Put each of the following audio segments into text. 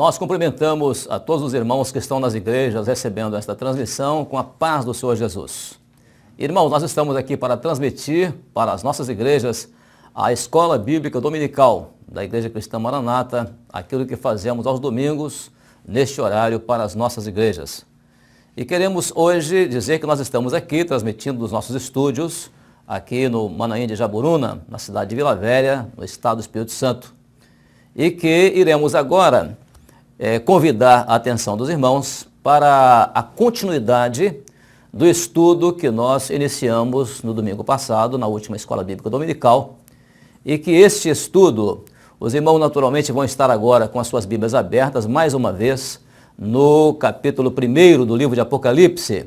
Nós cumprimentamos a todos os irmãos que estão nas igrejas recebendo esta transmissão com a paz do Senhor Jesus. Irmãos, nós estamos aqui para transmitir para as nossas igrejas a Escola Bíblica Dominical da Igreja Cristã Maranata, aquilo que fazemos aos domingos, neste horário, para as nossas igrejas. E queremos hoje dizer que nós estamos aqui transmitindo dos nossos estúdios, aqui no Manaim de Jaburuna, na cidade de Vila Velha, no estado do Espírito Santo. E que iremos agora é, convidar a atenção dos irmãos para a continuidade do estudo que nós iniciamos no domingo passado, na última Escola Bíblica Dominical, e que este estudo, os irmãos naturalmente vão estar agora com as suas Bíblias abertas, mais uma vez, no capítulo 1 do livro de Apocalipse,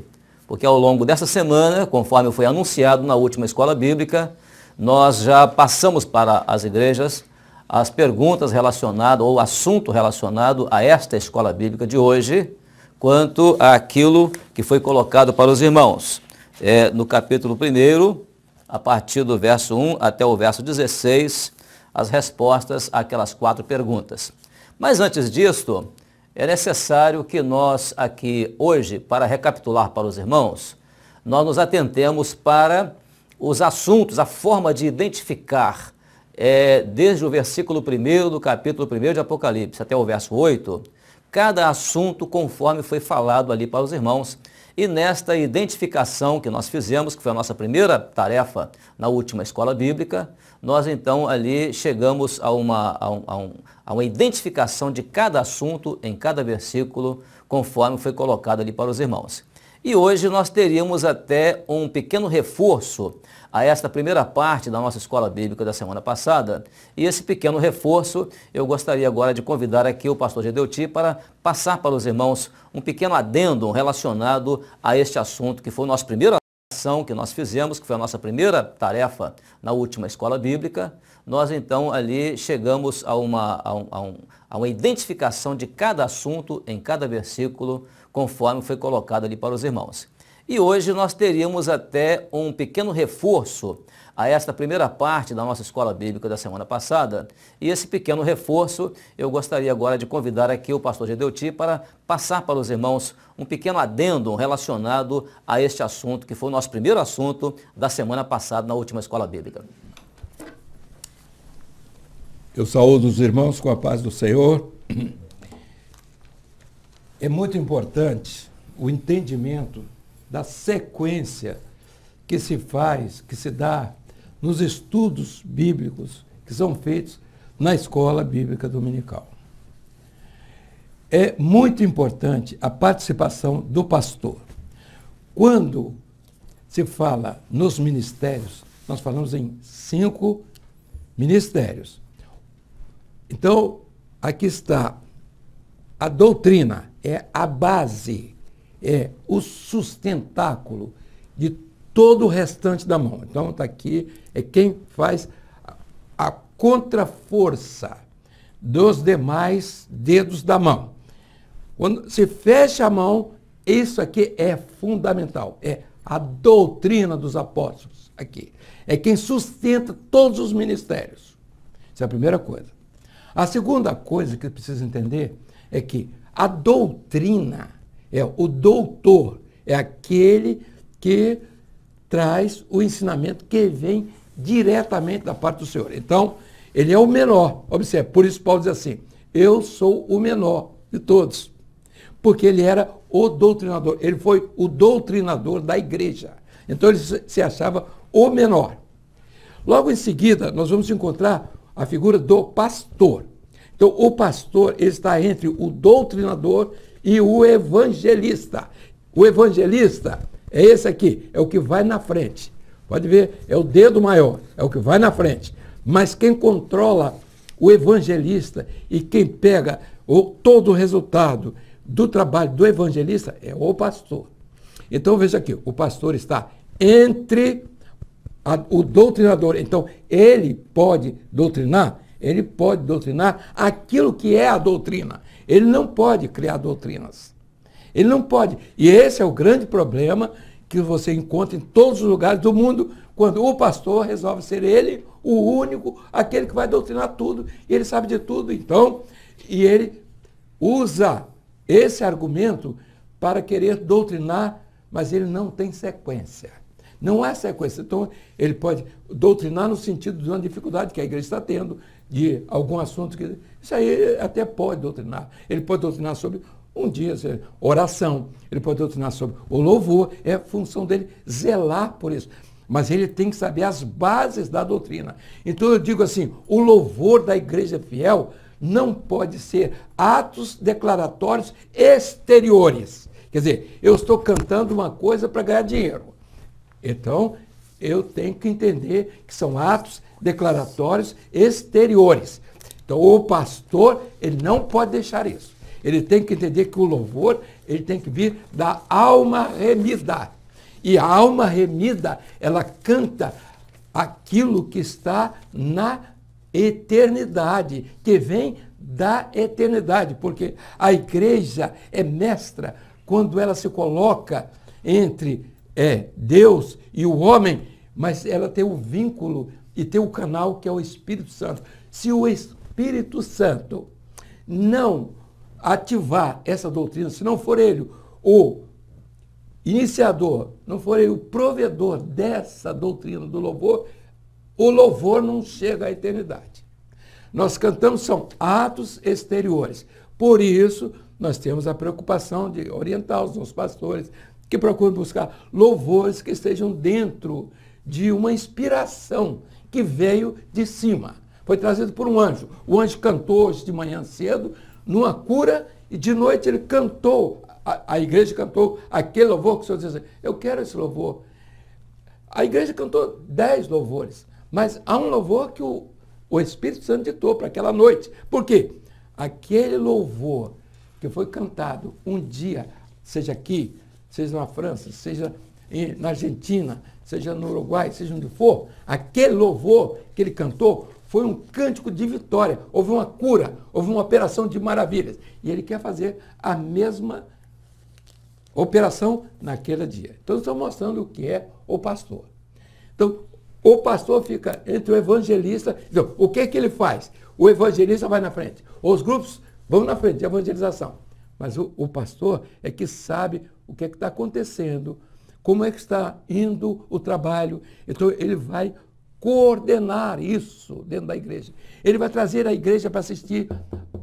porque ao longo dessa semana, conforme foi anunciado na última Escola Bíblica, nós já passamos para as igrejas as perguntas relacionadas ou assunto relacionado a esta escola bíblica de hoje, quanto àquilo que foi colocado para os irmãos. É, no capítulo 1, a partir do verso 1 até o verso 16, as respostas àquelas quatro perguntas. Mas antes disto, é necessário que nós aqui hoje, para recapitular para os irmãos, nós nos atentemos para os assuntos, a forma de identificar é, desde o versículo 1 do capítulo 1 de Apocalipse até o verso 8, cada assunto conforme foi falado ali para os irmãos. E nesta identificação que nós fizemos, que foi a nossa primeira tarefa na última escola bíblica, nós então ali chegamos a uma, a, um, a, um, a uma identificação de cada assunto em cada versículo, conforme foi colocado ali para os irmãos. E hoje nós teríamos até um pequeno reforço a esta primeira parte da nossa escola bíblica da semana passada. E esse pequeno reforço, eu gostaria agora de convidar aqui o pastor Gedeuti para passar para os irmãos um pequeno adendo relacionado a este assunto que foi o nosso primeiro ação que nós fizemos, que foi a nossa primeira tarefa na última escola bíblica, nós então ali chegamos a uma, a, um, a, um, a uma identificação de cada assunto em cada versículo conforme foi colocado ali para os irmãos. E hoje nós teríamos até um pequeno reforço a esta primeira parte da nossa escola bíblica da semana passada. E esse pequeno reforço, eu gostaria agora de convidar aqui o pastor Gedeuti para passar para os irmãos um pequeno adendo relacionado a este assunto, que foi o nosso primeiro assunto da semana passada na última escola bíblica. Eu saúdo os irmãos com a paz do Senhor é muito importante o entendimento da sequência que se faz, que se dá nos estudos bíblicos que são feitos na escola bíblica dominical. É muito importante a participação do pastor. Quando se fala nos ministérios, nós falamos em cinco ministérios. Então, aqui está a doutrina é a base, é o sustentáculo de todo o restante da mão. Então está aqui, é quem faz a contraforça dos demais dedos da mão. Quando se fecha a mão, isso aqui é fundamental. É a doutrina dos apóstolos aqui. É quem sustenta todos os ministérios. Isso é a primeira coisa. A segunda coisa que precisa entender é que a doutrina, é o doutor, é aquele que traz o ensinamento que vem diretamente da parte do Senhor. Então, ele é o menor. Observe, por isso Paulo diz assim: Eu sou o menor de todos. Porque ele era o doutrinador, ele foi o doutrinador da igreja. Então ele se achava o menor. Logo em seguida, nós vamos encontrar a figura do pastor. Então, o pastor está entre o doutrinador e o evangelista. O evangelista é esse aqui, é o que vai na frente. Pode ver, é o dedo maior, é o que vai na frente. Mas quem controla o evangelista e quem pega o, todo o resultado do trabalho do evangelista é o pastor. Então veja aqui, o pastor está entre a, o doutrinador. Então ele pode doutrinar ele pode doutrinar aquilo que é a doutrina. Ele não pode criar doutrinas. Ele não pode. E esse é o grande problema que você encontra em todos os lugares do mundo, quando o pastor resolve ser ele o único, aquele que vai doutrinar tudo, e ele sabe de tudo, então, e ele usa esse argumento para querer doutrinar, mas ele não tem sequência. Não há sequência. Então, ele pode doutrinar no sentido de uma dificuldade que a igreja está tendo, de algum assunto que. Isso aí até pode doutrinar. Ele pode doutrinar sobre um dia, é oração, ele pode doutrinar sobre o louvor, é função dele zelar por isso. Mas ele tem que saber as bases da doutrina. Então eu digo assim, o louvor da igreja fiel não pode ser atos declaratórios exteriores. Quer dizer, eu estou cantando uma coisa para ganhar dinheiro. Então, eu tenho que entender que são atos declaratórios exteriores. Então, o pastor, ele não pode deixar isso. Ele tem que entender que o louvor, ele tem que vir da alma remida. E a alma remida, ela canta aquilo que está na eternidade, que vem da eternidade, porque a igreja é mestra quando ela se coloca entre é, Deus e o homem, mas ela tem o um vínculo e tem o canal que é o Espírito Santo. Se o Espírito Santo não ativar essa doutrina, se não for ele o iniciador, não for ele o provedor dessa doutrina do louvor, o louvor não chega à eternidade. Nós cantamos são atos exteriores. Por isso, nós temos a preocupação de orientar os nossos pastores que procuram buscar louvores que estejam dentro de uma inspiração que veio de cima. Foi trazido por um anjo. O anjo cantou hoje de manhã cedo, numa cura, e de noite ele cantou, a, a igreja cantou aquele louvor que o Senhor diz eu quero esse louvor. A igreja cantou dez louvores, mas há um louvor que o, o Espírito Santo ditou para aquela noite. Por quê? Aquele louvor que foi cantado um dia, seja aqui, seja na França, seja na Argentina, seja no Uruguai, seja onde for, aquele louvor que ele cantou foi um cântico de vitória. Houve uma cura, houve uma operação de maravilhas. E ele quer fazer a mesma operação naquele dia. Então, estou mostrando o que é o pastor. Então, o pastor fica entre o evangelista. Então, o que, é que ele faz? O evangelista vai na frente. Os grupos vão na frente de evangelização. Mas o, o pastor é que sabe o que é está acontecendo como é que está indo o trabalho. Então ele vai coordenar isso dentro da igreja. Ele vai trazer a igreja para assistir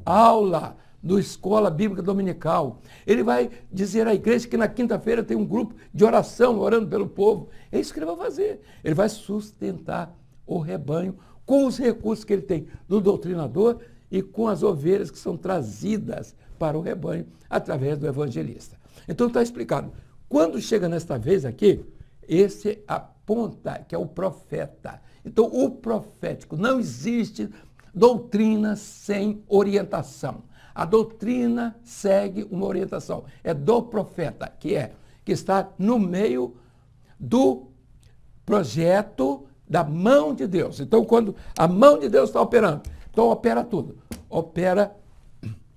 aula no Escola Bíblica Dominical. Ele vai dizer à igreja que na quinta-feira tem um grupo de oração orando pelo povo. É isso que ele vai fazer. Ele vai sustentar o rebanho com os recursos que ele tem do doutrinador e com as ovelhas que são trazidas para o rebanho através do evangelista. Então está explicado quando chega nesta vez aqui, esse aponta que é o profeta. Então, o profético não existe doutrina sem orientação. A doutrina segue uma orientação. É do profeta, que é que está no meio do projeto da mão de Deus. Então, quando a mão de Deus está operando, então opera tudo. Opera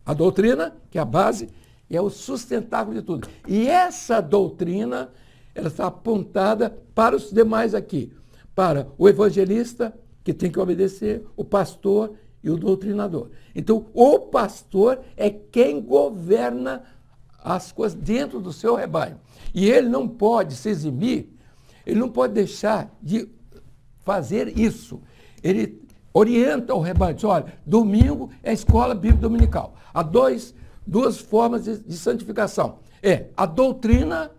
a doutrina, que é a base, é o sustentáculo de tudo. E essa doutrina, ela está apontada para os demais aqui, para o evangelista, que tem que obedecer, o pastor e o doutrinador. Então, o pastor é quem governa as coisas dentro do seu rebanho. E ele não pode se eximir, ele não pode deixar de fazer isso. Ele orienta o rebanho, diz, olha, domingo é escola bíblica dominical. Há dois duas formas de, de santificação. É a doutrina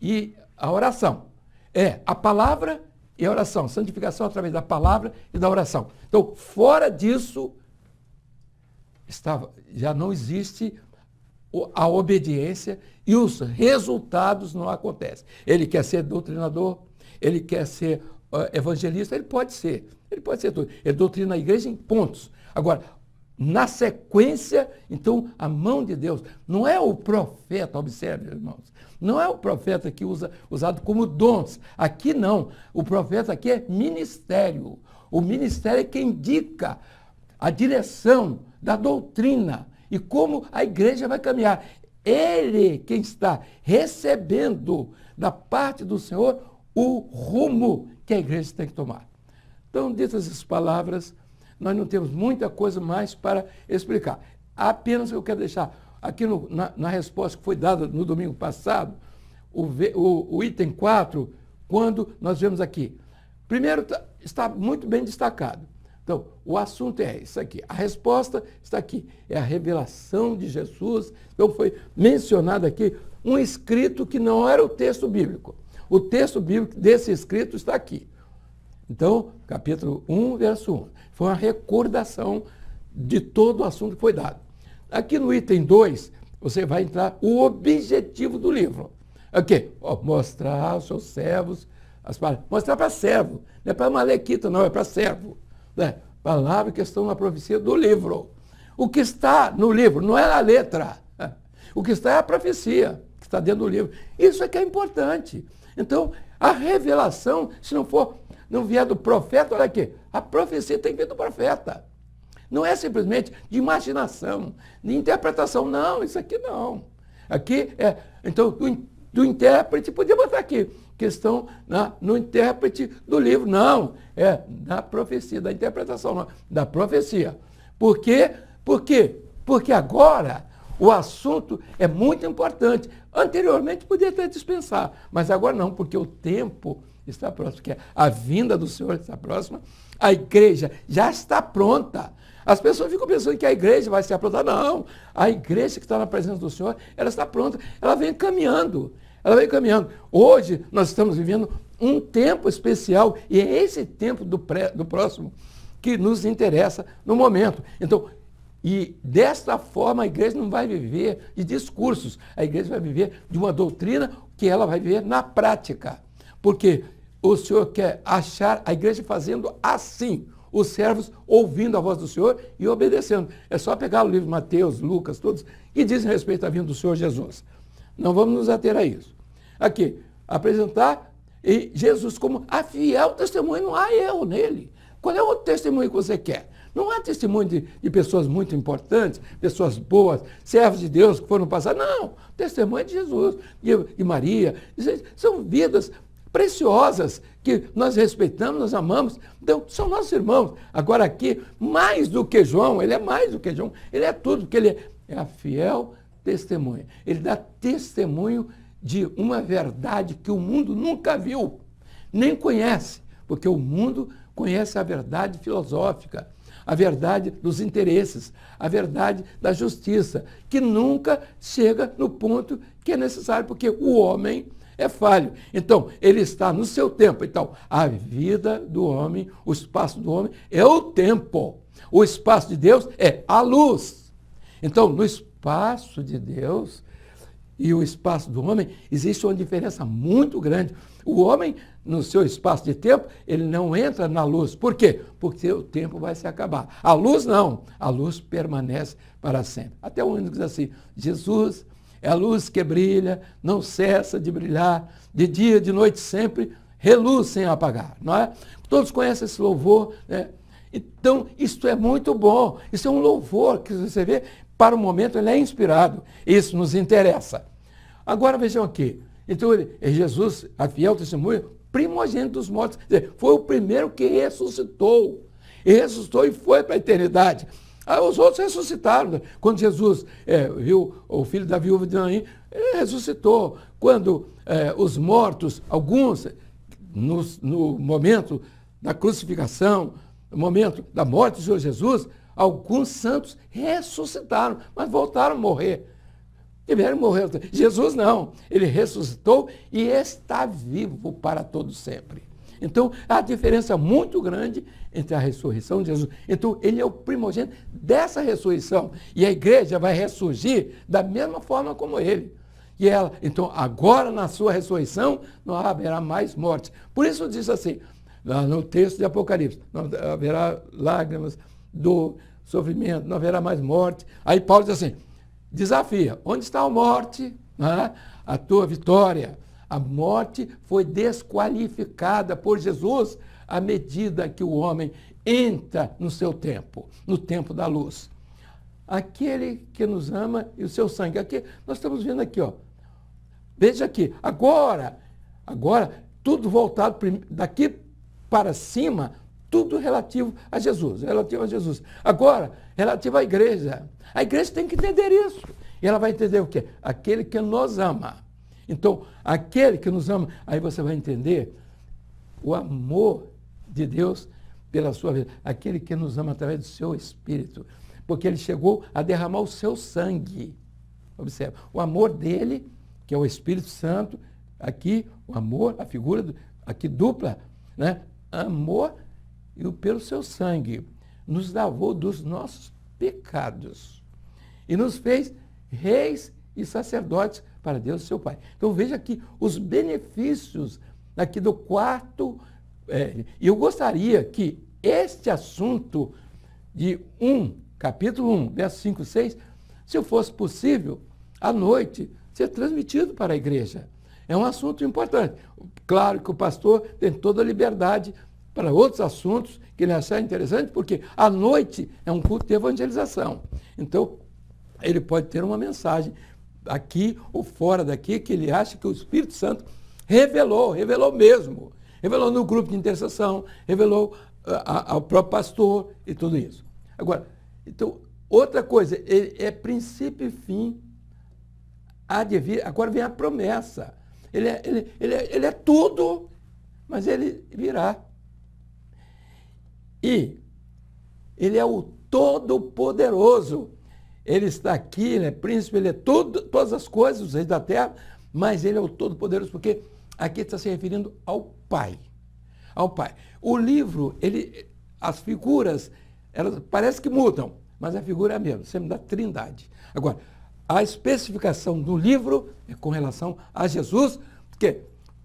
e a oração. É a palavra e a oração. Santificação através da palavra e da oração. Então, fora disso, estava, já não existe a obediência e os resultados não acontecem. Ele quer ser doutrinador, ele quer ser uh, evangelista, ele pode ser. Ele pode ser tudo. Ele doutrina a igreja em pontos. Agora, na sequência, então, a mão de Deus. Não é o profeta, observe, irmãos. Não é o profeta que usa, usado como dons. Aqui não. O profeta aqui é ministério. O ministério é quem indica a direção da doutrina e como a igreja vai caminhar. Ele é quem está recebendo da parte do Senhor o rumo que a igreja tem que tomar. Então, ditas as palavras, nós não temos muita coisa mais para explicar. Apenas eu quero deixar aqui no, na, na, resposta que foi dada no domingo passado, o, o, o item 4, quando nós vemos aqui. Primeiro, tá, está muito bem destacado. Então, o assunto é isso aqui. A resposta está aqui. É a revelação de Jesus. Então, foi mencionado aqui um escrito que não era o texto bíblico. O texto bíblico desse escrito está aqui. Então, capítulo 1, verso 1. Foi uma recordação de todo o assunto que foi dado. Aqui no item 2, você vai entrar o objetivo do livro. Aqui, ó, mostrar aos seus servos as palavras. Mostrar para servo. Não é para malequita, não, é para servo. Né? Palavras que estão na profecia do livro. O que está no livro não é a letra. Né? O que está é a profecia que está dentro do livro. Isso é que é importante. Então, a revelação, se não for não vier do profeta, olha aqui, a profecia tem que vir do profeta. Não é simplesmente de imaginação, de interpretação, não, isso aqui não. Aqui é, então, do, do intérprete, podia botar aqui, questão na, no intérprete do livro, não, é da profecia, da interpretação, não, da profecia. Por quê? Por quê? Porque agora o assunto é muito importante. Anteriormente podia até dispensar, mas agora não, porque o tempo está próximo, porque é a vinda do Senhor está próxima, a igreja já está pronta. As pessoas ficam pensando que a igreja vai se aprontar. Não, a igreja que está na presença do Senhor, ela está pronta, ela vem caminhando. Ela vem caminhando. Hoje nós estamos vivendo um tempo especial e é esse tempo do, pré, do próximo que nos interessa no momento. Então, e desta forma a igreja não vai viver de discursos, a igreja vai viver de uma doutrina que ela vai viver na prática. Porque o Senhor quer achar a igreja fazendo assim, os servos ouvindo a voz do Senhor e obedecendo. É só pegar o livro de Mateus, Lucas, todos, que dizem respeito à vinda do Senhor Jesus. Não vamos nos ater a isso. Aqui, apresentar e Jesus como a fiel testemunha, não há erro nele. Qual é o testemunho que você quer? Não há testemunho de, de pessoas muito importantes, pessoas boas, servos de Deus que foram passar. Não, testemunho de Jesus, e Maria. São vidas preciosas que nós respeitamos, nós amamos. Então, são nossos irmãos. Agora aqui, mais do que João, ele é mais do que João, ele é tudo, porque ele é a fiel testemunha. Ele dá testemunho de uma verdade que o mundo nunca viu, nem conhece, porque o mundo conhece a verdade filosófica, a verdade dos interesses, a verdade da justiça, que nunca chega no ponto que é necessário, porque o homem é falho. Então, ele está no seu tempo. Então, a vida do homem, o espaço do homem é o tempo. O espaço de Deus é a luz. Então, no espaço de Deus e o espaço do homem, existe uma diferença muito grande. O homem, no seu espaço de tempo, ele não entra na luz. Por quê? Porque o tempo vai se acabar. A luz não. A luz permanece para sempre. Até o único diz assim: Jesus é a luz que brilha, não cessa de brilhar, de dia, de noite, sempre reluz sem apagar, não é? Todos conhecem esse louvor, né? Então, isto é muito bom, isso é um louvor que você vê, para o momento ele é inspirado, isso nos interessa. Agora vejam aqui, então é Jesus, a fiel testemunha, primogênito dos mortos, foi o primeiro que ressuscitou, e ressuscitou e foi para a eternidade. Aí os outros ressuscitaram. Né? Quando Jesus é, viu o filho da viúva de Naim, ele ressuscitou. Quando é, os mortos, alguns, no, no momento da crucificação, no momento da morte do Senhor Jesus, alguns santos ressuscitaram, mas voltaram a morrer. Tiveram morrer. Jesus não. Ele ressuscitou e está vivo para todo sempre. Então, há diferença muito grande entre a ressurreição de Jesus. Então, ele é o primogênito dessa ressurreição. E a igreja vai ressurgir da mesma forma como ele. E ela, então, agora na sua ressurreição, não haverá mais morte. Por isso diz assim, no texto de Apocalipse, não haverá lágrimas, dor, sofrimento, não haverá mais morte. Aí Paulo diz assim, desafia, onde está a morte? Ah, a tua vitória. A morte foi desqualificada por Jesus à medida que o homem entra no seu tempo, no tempo da luz. Aquele que nos ama e o seu sangue. Aqui, nós estamos vendo aqui, ó. Veja aqui, agora, agora, tudo voltado daqui para cima, tudo relativo a Jesus, relativo a Jesus. Agora, relativo à igreja. A igreja tem que entender isso. E ela vai entender o quê? Aquele que nos ama então, aquele que nos ama, aí você vai entender o amor de Deus pela sua vida, aquele que nos ama através do seu espírito, porque ele chegou a derramar o seu sangue. Observa, o amor dele, que é o Espírito Santo, aqui o amor, a figura do, aqui dupla, né? Amor e pelo seu sangue nos lavou dos nossos pecados e nos fez reis e sacerdotes para Deus seu Pai. Então veja aqui os benefícios aqui do quarto. É, e é, eu gostaria que este assunto de 1, capítulo 1, verso 5 e 6, se fosse possível, à noite, ser transmitido para a igreja. É um assunto importante. Claro que o pastor tem toda a liberdade para outros assuntos que ele achar interessante, porque à noite é um culto de evangelização. Então, ele pode ter uma mensagem aqui ou fora daqui, que ele acha que o Espírito Santo revelou, revelou mesmo. Revelou no grupo de intercessão, revelou ah, ao próprio pastor e tudo isso. Agora, então, outra coisa, ele é princípio e fim. Há de vir, agora vem a promessa. Ele é, ele, ele, é, ele é tudo, mas ele virá. E ele é o Todo-Poderoso. Ele está aqui, ele é príncipe, ele é todo, todas as coisas, os reis da terra, mas ele é o Todo-Poderoso, porque aqui está se referindo ao Pai. Ao Pai. O livro, ele, as figuras, elas parece que mudam, mas a figura é a mesma, sempre da trindade. Agora, a especificação do livro é com relação a Jesus, porque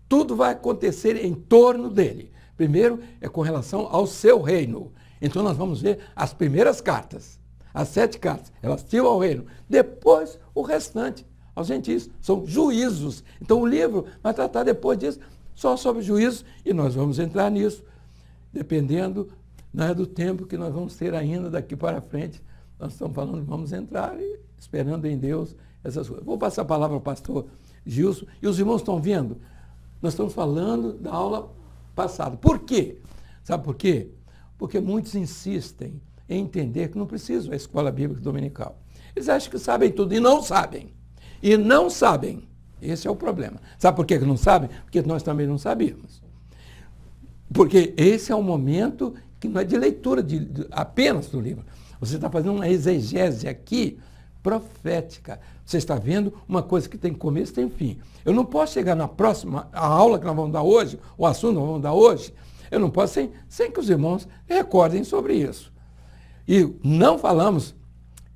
tudo vai acontecer em torno dele. Primeiro é com relação ao seu reino. Então nós vamos ver as primeiras cartas as sete cartas, elastiu ao reino. Depois, o restante aos gentios. São juízos. Então, o livro vai tratar depois disso só sobre juízos, e nós vamos entrar nisso, dependendo né, do tempo que nós vamos ter ainda daqui para frente. Nós estamos falando vamos entrar e esperando em Deus essas coisas. Vou passar a palavra ao pastor Gilson. E os irmãos estão vendo? Nós estamos falando da aula passada. Por quê? Sabe por quê? Porque muitos insistem entender que não precisa a escola bíblica dominical. Eles acham que sabem tudo e não sabem. E não sabem. Esse é o problema. Sabe por que não sabem? Porque nós também não sabíamos. Porque esse é um momento que não é de leitura de, de apenas do livro. Você está fazendo uma exegese aqui profética. Você está vendo uma coisa que tem começo e tem fim. Eu não posso chegar na próxima a aula que nós vamos dar hoje, o assunto que nós vamos dar hoje, eu não posso sem, sem que os irmãos recordem sobre isso. E não falamos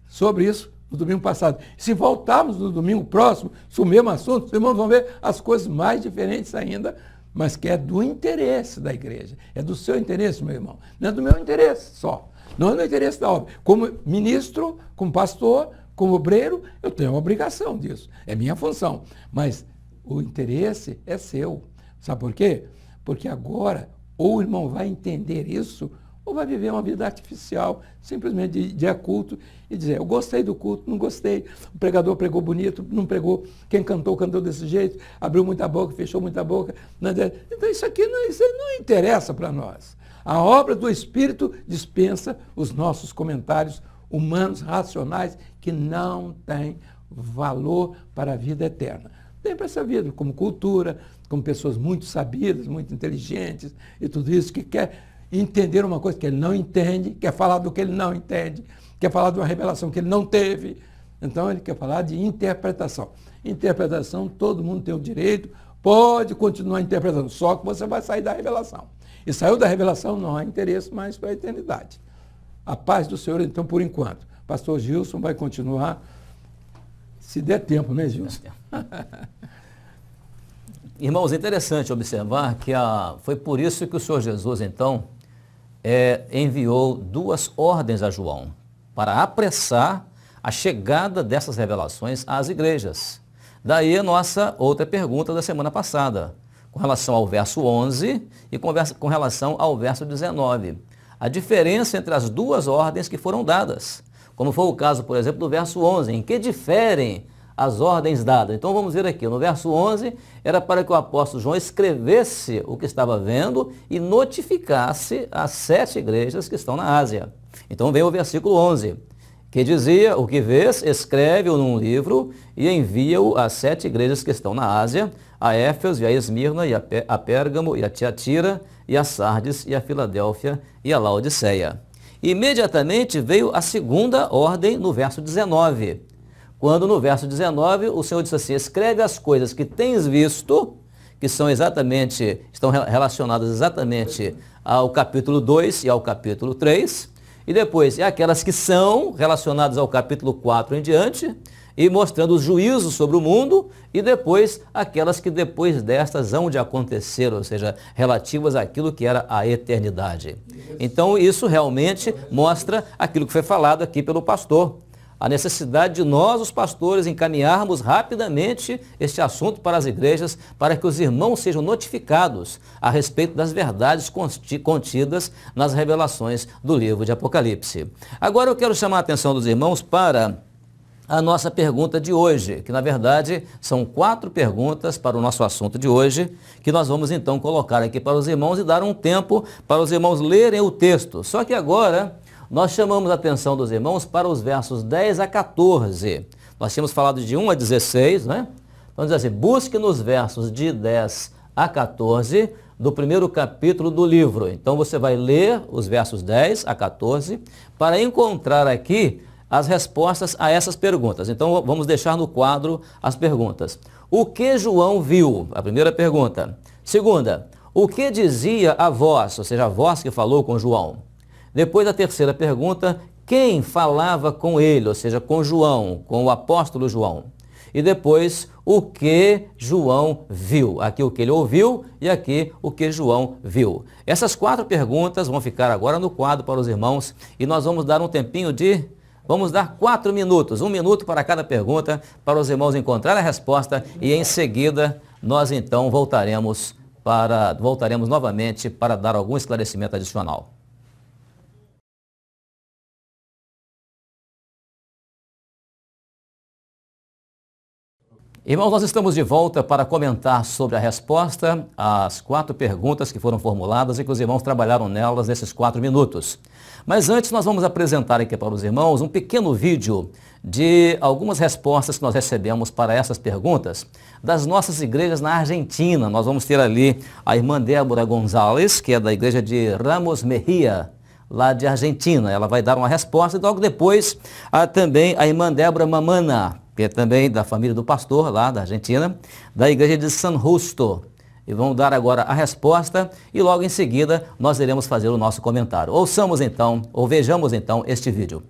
sobre isso no domingo passado. Se voltarmos no domingo próximo, se o mesmo assunto, os irmãos vão ver as coisas mais diferentes ainda, mas que é do interesse da igreja. É do seu interesse, meu irmão. Não é do meu interesse só. Não é do interesse da obra. Como ministro, como pastor, como obreiro, eu tenho a obrigação disso. É minha função. Mas o interesse é seu. Sabe por quê? Porque agora ou o irmão vai entender isso ou vai viver uma vida artificial, simplesmente de, de culto, e dizer, eu gostei do culto, não gostei, o pregador pregou bonito, não pregou, quem cantou, cantou desse jeito, abriu muita boca, fechou muita boca. Né? Então isso aqui não, isso não interessa para nós. A obra do Espírito dispensa os nossos comentários humanos, racionais, que não têm valor para a vida eterna. Tem para essa vida, como cultura, como pessoas muito sabidas, muito inteligentes e tudo isso que quer entender uma coisa que ele não entende, quer falar do que ele não entende, quer falar de uma revelação que ele não teve. Então ele quer falar de interpretação. Interpretação, todo mundo tem o direito, pode continuar interpretando, só que você vai sair da revelação. E saiu da revelação, não há interesse mais para a eternidade. A paz do Senhor, então, por enquanto. Pastor Gilson vai continuar, se der tempo, né, Gilson? Tempo. Irmãos, é interessante observar que a, ah, foi por isso que o Senhor Jesus, então, é, enviou duas ordens a João para apressar a chegada dessas revelações às igrejas. Daí a nossa outra pergunta da semana passada, com relação ao verso 11 e com relação ao verso 19. A diferença entre as duas ordens que foram dadas, como foi o caso, por exemplo, do verso 11, em que diferem as ordens dadas. Então vamos ver aqui, no verso 11, era para que o apóstolo João escrevesse o que estava vendo e notificasse as sete igrejas que estão na Ásia. Então vem o versículo 11, que dizia, o que vês, escreve-o num livro e envia-o às sete igrejas que estão na Ásia, a Éfeso e a Esmirna e a, a Pérgamo e a Tiatira e a Sardes e a Filadélfia e a Laodiceia. Imediatamente veio a segunda ordem no verso 19, quando no verso 19 o Senhor diz assim: escreve as coisas que tens visto, que são exatamente, estão relacionadas exatamente ao capítulo 2 e ao capítulo 3. E depois, e é aquelas que são relacionadas ao capítulo 4 em diante, e mostrando os juízos sobre o mundo, e depois aquelas que depois destas hão de acontecer, ou seja, relativas àquilo que era a eternidade. Então, isso realmente mostra aquilo que foi falado aqui pelo pastor, a necessidade de nós, os pastores, encaminharmos rapidamente este assunto para as igrejas, para que os irmãos sejam notificados a respeito das verdades contidas nas revelações do livro de Apocalipse. Agora eu quero chamar a atenção dos irmãos para a nossa pergunta de hoje, que na verdade são quatro perguntas para o nosso assunto de hoje, que nós vamos então colocar aqui para os irmãos e dar um tempo para os irmãos lerem o texto. Só que agora nós chamamos a atenção dos irmãos para os versos 10 a 14. Nós tínhamos falado de 1 a 16, né? Então diz assim, busque nos versos de 10 a 14 do primeiro capítulo do livro. Então você vai ler os versos 10 a 14 para encontrar aqui as respostas a essas perguntas. Então vamos deixar no quadro as perguntas. O que João viu? A primeira pergunta. Segunda, o que dizia a voz, ou seja, a voz que falou com João? Depois a terceira pergunta, quem falava com ele, ou seja, com João, com o apóstolo João? E depois, o que João viu. Aqui o que ele ouviu e aqui o que João viu. Essas quatro perguntas vão ficar agora no quadro para os irmãos e nós vamos dar um tempinho de Vamos dar quatro minutos, um minuto para cada pergunta, para os irmãos encontrar a resposta e em seguida nós então voltaremos para voltaremos novamente para dar algum esclarecimento adicional. Irmãos, nós estamos de volta para comentar sobre a resposta às quatro perguntas que foram formuladas e que os irmãos trabalharam nelas nesses quatro minutos. Mas antes, nós vamos apresentar aqui para os irmãos um pequeno vídeo de algumas respostas que nós recebemos para essas perguntas das nossas igrejas na Argentina. Nós vamos ter ali a irmã Débora Gonzalez, que é da igreja de Ramos Mejia, lá de Argentina. Ela vai dar uma resposta e logo depois a, também a irmã Débora Mamana, que é também da família do pastor lá da Argentina, da igreja de San Justo. E vão dar agora a resposta e logo em seguida nós iremos fazer o nosso comentário. Ouçamos então, ou vejamos então este vídeo.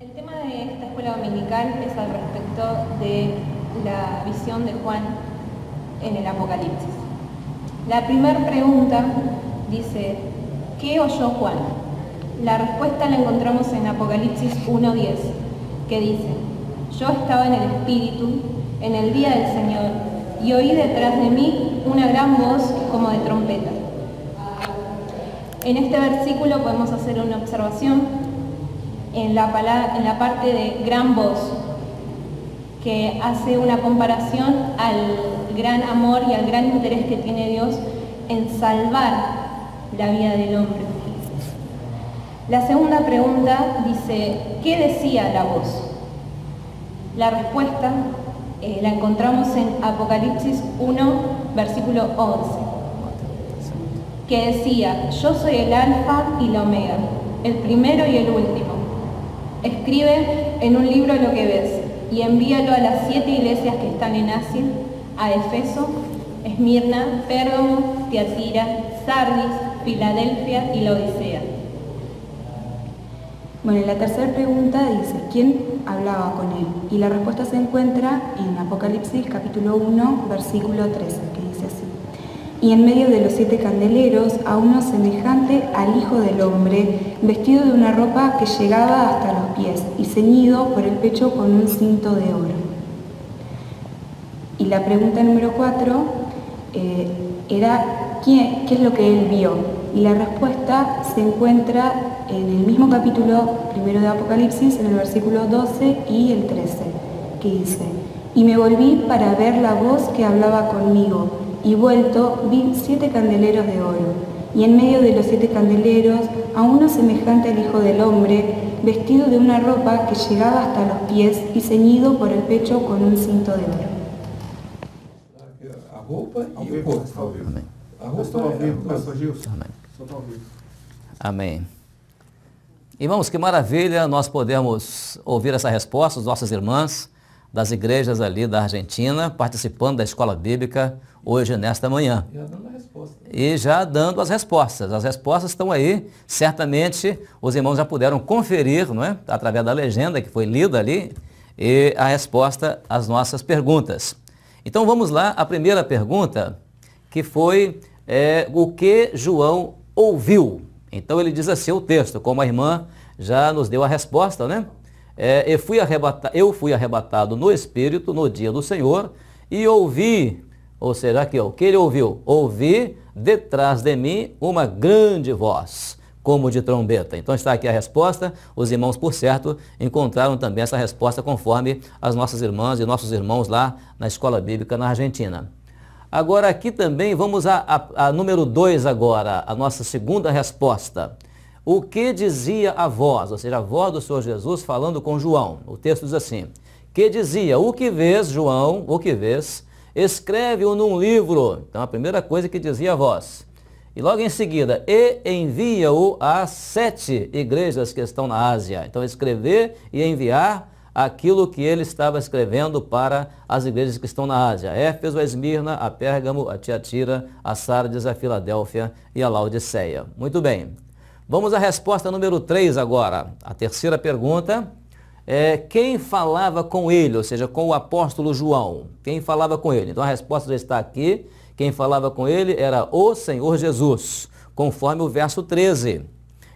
O tema desta escola dominical é al respecto da visão de Juan no Apocalipse. A primeira pergunta diz: ¿qué ouviu Juan? A resposta la encontramos em Apocalipse 1.10. que dice, yo estaba en el Espíritu en el día del Señor y oí detrás de mí una gran voz como de trompeta. En este versículo podemos hacer una observación en la, en la parte de gran voz, que hace una comparación al gran amor y al gran interés que tiene Dios en salvar la vida del hombre. La segunda pregunta dice, ¿qué decía la voz? La respuesta eh, la encontramos en Apocalipsis 1, versículo 11, que decía, yo soy el alfa y la omega, el primero y el último. Escribe en un libro lo que ves y envíalo a las siete iglesias que están en Asia, a Efeso, Esmirna, Pérgamo, Tiatira, Sardis, Filadelfia y la Odisea. Bueno, la tercera pregunta dice, ¿quién hablaba con él? Y la respuesta se encuentra en Apocalipsis capítulo 1, versículo 13, que dice así. Y en medio de los siete candeleros, a uno semejante al Hijo del Hombre, vestido de una ropa que llegaba hasta los pies y ceñido por el pecho con un cinto de oro. Y la pregunta número 4 eh, era, quién ¿qué es lo que él vio? Y la respuesta se encuentra en el mismo capítulo primero de Apocalipsis, en el versículo 12 y el 13, que dice, y me volví para ver la voz que hablaba conmigo, y vuelto vi siete candeleros de oro, y en medio de los siete candeleros a uno semejante al Hijo del Hombre, vestido de una ropa que llegaba hasta los pies y ceñido por el pecho con un cinto de oro. A Irmãos, que maravilha nós podemos ouvir essa resposta das nossas irmãs das igrejas ali da Argentina, participando da escola bíblica hoje, nesta manhã. Já dando a resposta. E já dando as respostas. As respostas estão aí, certamente os irmãos já puderam conferir, não é? através da legenda que foi lida ali, e a resposta às nossas perguntas. Então vamos lá, a primeira pergunta, que foi é, o que João ouviu então ele diz assim o texto, como a irmã já nos deu a resposta, né? É, eu, fui eu, fui arrebatado no Espírito no dia do Senhor e ouvi, ou seja, aqui, o que ele ouviu? Ouvi detrás de mim uma grande voz, como de trombeta. Então está aqui a resposta. Os irmãos, por certo, encontraram também essa resposta conforme as nossas irmãs e nossos irmãos lá na Escola Bíblica na Argentina. Agora aqui também, vamos a, a, a número 2 agora, a nossa segunda resposta. O que dizia a voz, ou seja, a voz do Senhor Jesus falando com João? O texto diz assim, que dizia, o que vês, João, o que vês, escreve-o num livro. Então a primeira coisa que dizia a voz. E logo em seguida, e envia-o às sete igrejas que estão na Ásia. Então escrever e enviar aquilo que ele estava escrevendo para as igrejas que estão na Ásia, Éfeso, a Esmirna, a Pérgamo, a Tiatira, a Sardes, a Filadélfia e a Laodiceia. Muito bem. Vamos à resposta número 3 agora. A terceira pergunta é quem falava com ele, ou seja, com o apóstolo João. Quem falava com ele? Então a resposta já está aqui. Quem falava com ele era o Senhor Jesus, conforme o verso 13.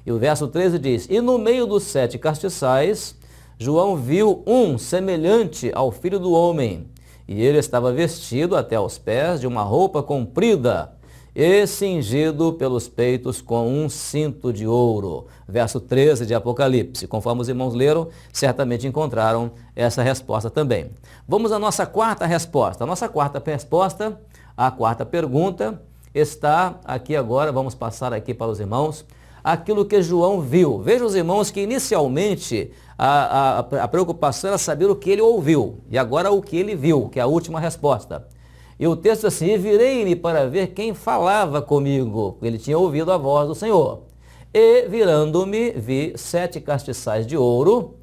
E o verso 13 diz: E no meio dos sete castiçais João viu um semelhante ao filho do homem, e ele estava vestido até aos pés de uma roupa comprida e cingido pelos peitos com um cinto de ouro. Verso 13 de Apocalipse. Conforme os irmãos leram, certamente encontraram essa resposta também. Vamos à nossa quarta resposta. A nossa quarta resposta, a quarta pergunta, está aqui agora. Vamos passar aqui para os irmãos aquilo que João viu. Veja os irmãos que inicialmente a, a, a, preocupação era saber o que ele ouviu e agora o que ele viu, que é a última resposta. E o texto é assim, virei-me para ver quem falava comigo. Ele tinha ouvido a voz do Senhor. E virando-me, vi sete castiçais de ouro,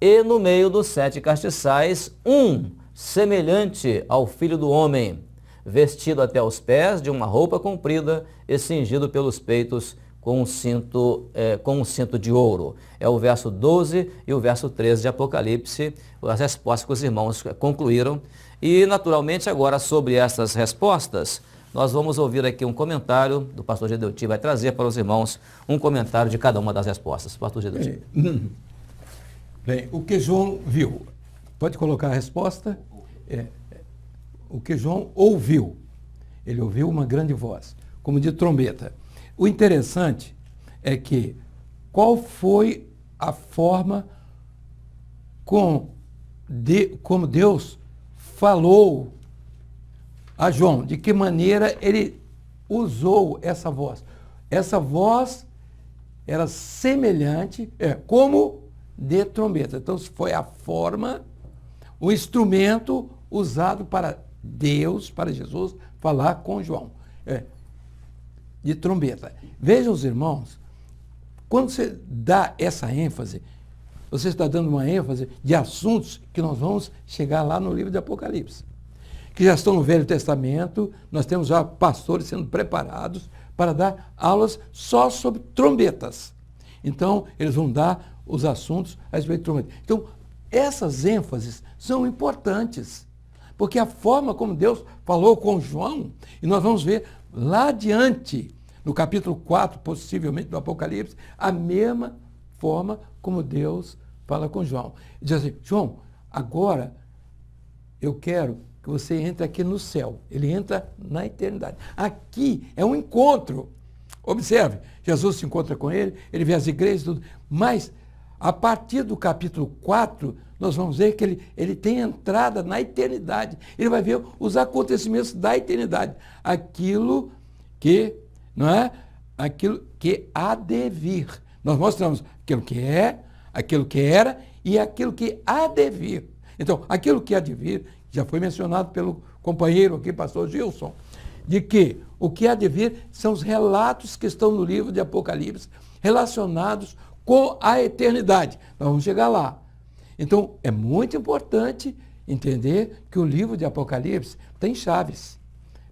e no meio dos sete castiçais, um semelhante ao filho do homem, vestido até os pés de uma roupa comprida e cingido pelos peitos com um cinto, é, com um cinto de ouro. É o verso 12 e o verso 13 de Apocalipse, as respostas que os irmãos concluíram. E, naturalmente, agora sobre essas respostas, nós vamos ouvir aqui um comentário do pastor Gedeuti, vai trazer para os irmãos um comentário de cada uma das respostas. Pastor Gedeuti. Bem, o que João viu, pode colocar a resposta? É, é, o que João ouviu, ele ouviu uma grande voz, como de trombeta o interessante é que qual foi a forma com de, como Deus falou a João, de que maneira ele usou essa voz. Essa voz era semelhante, é, como de trombeta. Então foi a forma, o instrumento usado para Deus, para Jesus falar com João. É, de trombeta. Vejam os irmãos, quando você dá essa ênfase, você está dando uma ênfase de assuntos que nós vamos chegar lá no livro de Apocalipse, que já estão no Velho Testamento, nós temos já pastores sendo preparados para dar aulas só sobre trombetas. Então, eles vão dar os assuntos a respeito de trombetas. Então, essas ênfases são importantes, porque a forma como Deus falou com João, e nós vamos ver lá adiante, no capítulo 4, possivelmente do Apocalipse, a mesma forma como Deus fala com João. diz assim: João, agora eu quero que você entre aqui no céu. Ele entra na eternidade. Aqui é um encontro. Observe, Jesus se encontra com ele, ele vê as igrejas, tudo. Mas a partir do capítulo 4, nós vamos ver que ele, ele tem entrada na eternidade. Ele vai ver os acontecimentos da eternidade. Aquilo que, não é? Aquilo que há de vir. Nós mostramos aquilo que é, aquilo que era e aquilo que há de vir. Então, aquilo que há de vir, já foi mencionado pelo companheiro aqui, pastor Gilson, de que o que há de vir são os relatos que estão no livro de Apocalipse relacionados com a eternidade. Nós vamos chegar lá. Então, é muito importante entender que o livro de Apocalipse tem chaves.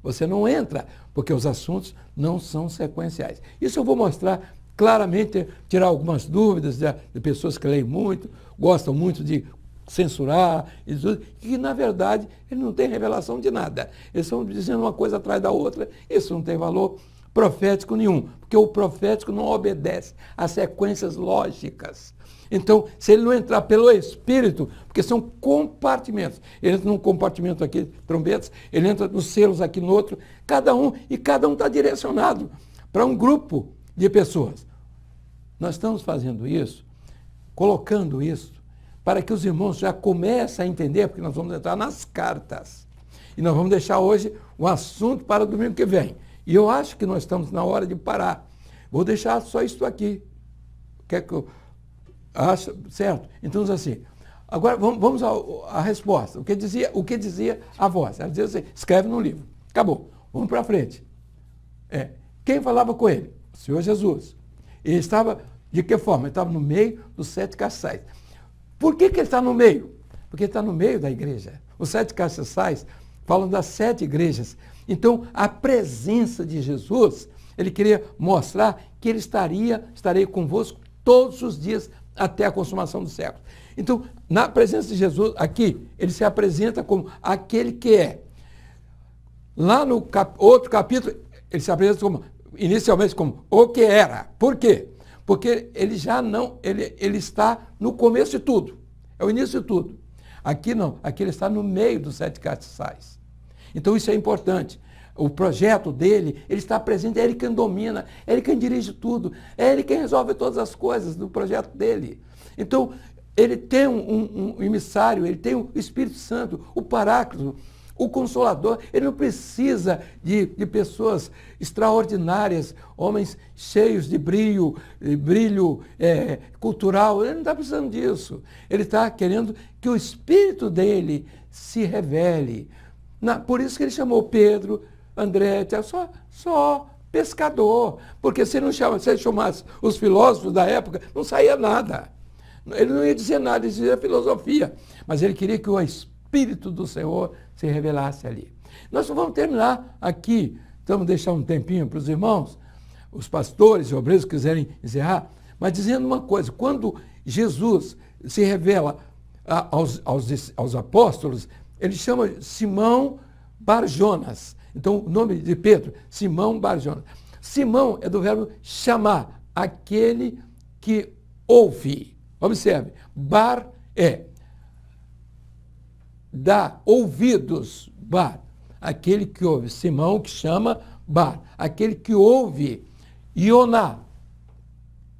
Você não entra, porque os assuntos não são sequenciais. Isso eu vou mostrar claramente, tirar algumas dúvidas de, pessoas que leem muito, gostam muito de censurar, e que na verdade ele não tem revelação de nada. Eles estão dizendo uma coisa atrás da outra, isso não tem valor profético nenhum, porque o profético não obedece a sequências lógicas. Então, se ele não entrar pelo Espírito, porque são compartimentos, ele entra num compartimento aqui, trombetas, ele entra nos selos aqui no outro, cada um, e cada um está direcionado para um grupo de pessoas. Nós estamos fazendo isso, colocando isso, para que os irmãos já comecem a entender, porque nós vamos entrar nas cartas. E nós vamos deixar hoje um assunto para o domingo que vem. E eu acho que nós estamos na hora de parar. Vou deixar só isso aqui. Quer que eu. Acho, certo? Então, assim. Agora, vamos à resposta. O que, dizia, o que dizia a voz? Ela dizia assim: escreve no livro. Acabou. Vamos para frente. É. Quem falava com ele? O Senhor Jesus. Ele estava, de que forma? Ele estava no meio dos sete caçais. Por que, que ele está no meio? Porque ele está no meio da igreja. Os sete caçais falam das sete igrejas então, a presença de Jesus, ele queria mostrar que ele estaria, estarei convosco todos os dias até a consumação do século. Então, na presença de Jesus, aqui, ele se apresenta como aquele que é. Lá no cap outro capítulo, ele se apresenta como, inicialmente como o que era. Por quê? Porque ele já não, ele, ele está no começo de tudo. É o início de tudo. Aqui não, aqui ele está no meio dos sete castiçais. Então isso é importante. O projeto dele, ele está presente, é ele quem domina, é ele quem dirige tudo, é ele quem resolve todas as coisas do projeto dele. Então, ele tem um, um, um emissário, ele tem o Espírito Santo, o Paráclito, o Consolador. Ele não precisa de, de pessoas extraordinárias, homens cheios de brilho, de brilho é, cultural. Ele não está precisando disso. Ele está querendo que o Espírito dele se revele. Na, por isso que ele chamou Pedro, André, só, só pescador. Porque se não chama, se ele chamasse os filósofos da época, não saía nada. Ele não ia dizer nada, ele dizia filosofia. Mas ele queria que o Espírito do Senhor se revelasse ali. Nós vamos terminar aqui, vamos deixar um tempinho para os irmãos, os pastores e obreiros que quiserem encerrar, mas dizendo uma coisa, quando Jesus se revela aos, aos, aos apóstolos ele chama Simão Barjonas. Então, o nome de Pedro, Simão Barjonas. Simão é do verbo chamar, aquele que ouve. Observe, bar é dá ouvidos, bar. Aquele que ouve, Simão que chama, bar. Aquele que ouve, Ioná,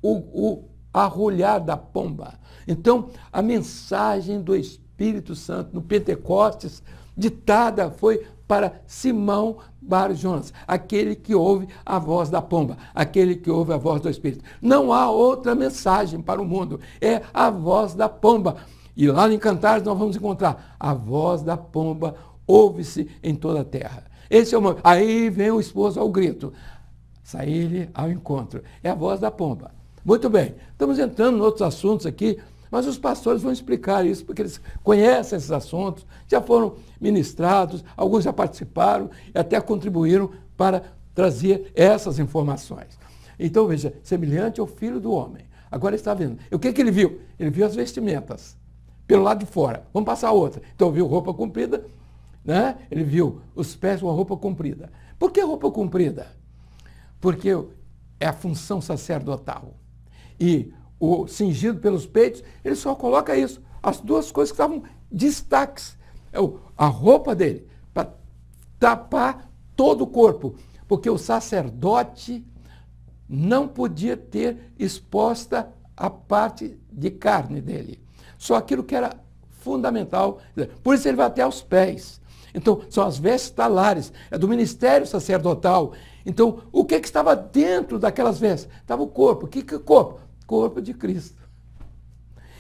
o, o arrulhar da pomba. Então, a mensagem do Espírito Espírito Santo, no Pentecostes, ditada foi para Simão Bar Jonas, aquele que ouve a voz da pomba, aquele que ouve a voz do Espírito. Não há outra mensagem para o mundo, é a voz da pomba. E lá no Cantares nós vamos encontrar a voz da pomba ouve-se em toda a terra. Esse é o momento. Aí vem o esposo ao grito. Sair-lhe ao encontro. É a voz da pomba. Muito bem, estamos entrando em outros assuntos aqui mas os pastores vão explicar isso, porque eles conhecem esses assuntos, já foram ministrados, alguns já participaram e até contribuíram para trazer essas informações. Então, veja, semelhante ao filho do homem. Agora está vendo. E o que, que ele viu? Ele viu as vestimentas, pelo lado de fora. Vamos passar a outra. Então, viu roupa comprida, né? ele viu os pés com a roupa comprida. Por que roupa comprida? Porque é a função sacerdotal. E o cingido pelos peitos, ele só coloca isso. As duas coisas que estavam destaques. É o, a roupa dele, para tapar todo o corpo. Porque o sacerdote não podia ter exposta a parte de carne dele. Só aquilo que era fundamental. Por isso ele vai até aos pés. Então, são as vestes talares, é do ministério sacerdotal. Então, o que, que estava dentro daquelas vestes? Estava o corpo. Que, que corpo? corpo de Cristo.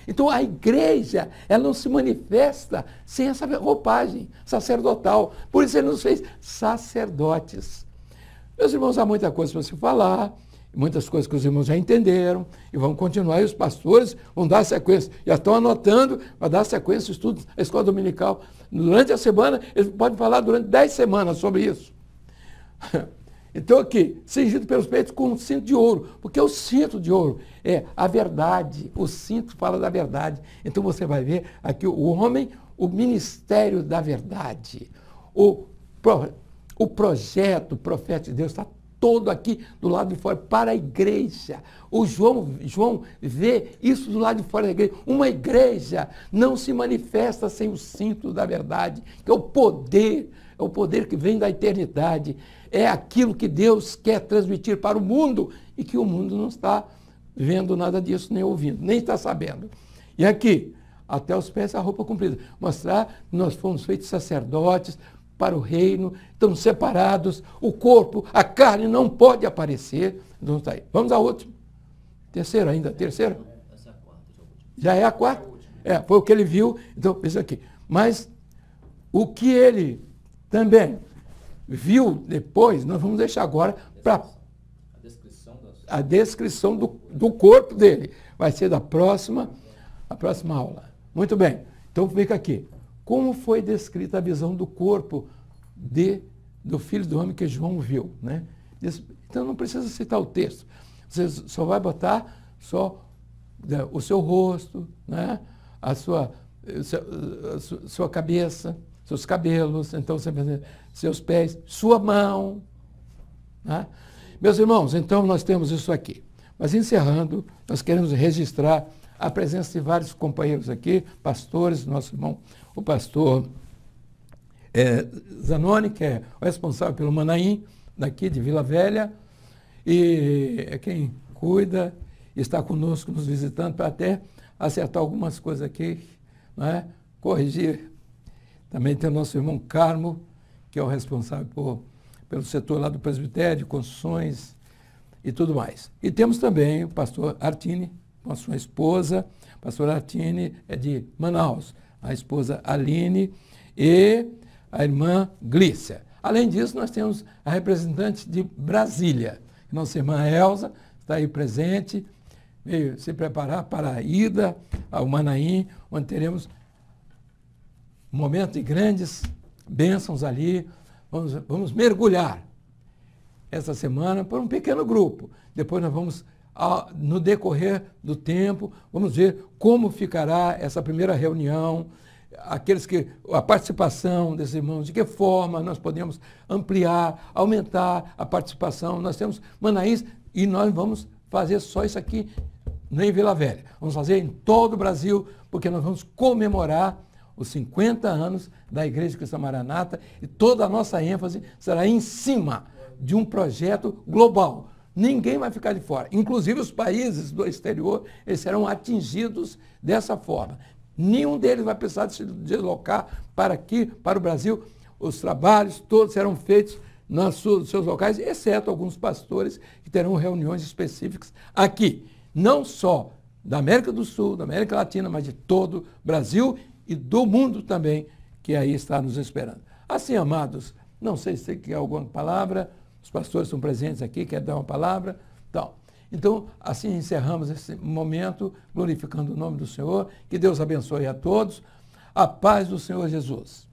Então a igreja, ela não se manifesta sem essa roupagem sacerdotal. Por isso ele nos fez sacerdotes. Meus irmãos, há muita coisa para se falar, muitas coisas que os irmãos já entenderam, e vão continuar, e os pastores vão dar sequência. Já estão anotando, vai dar sequência estudos na escola dominical. Durante a semana, eles podem falar durante dez semanas sobre isso. Então aqui, cingido pelos peitos com um cinto de ouro, porque o cinto de ouro é a verdade, o cinto fala da verdade. Então você vai ver aqui o homem, o ministério da verdade, o, pro, o projeto, o profeta de Deus está todo aqui do lado de fora, para a igreja. O João, João vê isso do lado de fora da igreja. Uma igreja não se manifesta sem o cinto da verdade, que é o poder é o poder que vem da eternidade, é aquilo que Deus quer transmitir para o mundo e que o mundo não está vendo nada disso, nem ouvindo, nem está sabendo. E aqui, até os pés a roupa comprida, mostrar que nós fomos feitos sacerdotes para o reino, estamos separados, o corpo, a carne não pode aparecer. Então está aí. Vamos à última. Terceira ainda, terceira? É Já é a quarta? É, foi o que ele viu, então pensa aqui. Mas o que ele também. Viu depois, nós vamos deixar agora para. A descrição do, do corpo dele. Vai ser da próxima, a próxima aula. Muito bem. Então fica aqui. Como foi descrita a visão do corpo de, do filho do homem que João viu? Né? Então não precisa citar o texto. Você só vai botar só né, o seu rosto, né? a, sua, eh, eh, a sua, a sua cabeça, seus cabelos, então você seus pés, sua mão. Né? Meus irmãos, então nós temos isso aqui. Mas encerrando, nós queremos registrar a presença de vários companheiros aqui, pastores, nosso irmão, o pastor é, Zanoni, que é o responsável pelo Manaim, daqui de Vila Velha, e é quem cuida, está conosco, nos visitando, para até acertar algumas coisas aqui, né? corrigir também tem o nosso irmão Carmo, que é o responsável por, pelo setor lá do presbitério, construções e tudo mais. E temos também o pastor Artini, com a sua esposa. O pastor Artini é de Manaus, a esposa Aline e a irmã Glícia. Além disso, nós temos a representante de Brasília, nossa irmã Elza, está aí presente, veio se preparar para a ida ao Manaim, onde teremos momento de grandes bênçãos ali. Vamos, vamos mergulhar essa semana por um pequeno grupo. Depois nós vamos, no decorrer do tempo, vamos ver como ficará essa primeira reunião, aqueles que a participação desses irmãos, de que forma nós podemos ampliar, aumentar a participação. Nós temos Manaís e nós vamos fazer só isso aqui nem Vila Velha. Vamos fazer em todo o Brasil, porque nós vamos comemorar os 50 anos da Igreja Cristã Maranata e toda a nossa ênfase será em cima de um projeto global. Ninguém vai ficar de fora. Inclusive os países do exterior, eles serão atingidos dessa forma. Nenhum deles vai precisar de se deslocar para aqui, para o Brasil. Os trabalhos todos serão feitos nos seus locais, exceto alguns pastores que terão reuniões específicas aqui, não só da América do Sul, da América Latina, mas de todo o Brasil e do mundo também, que aí está nos esperando. Assim, amados, não sei se você quer alguma palavra, os pastores estão presentes aqui, quer dar uma palavra? Então, então, assim encerramos esse momento, glorificando o nome do Senhor. Que Deus abençoe a todos. A paz do Senhor Jesus.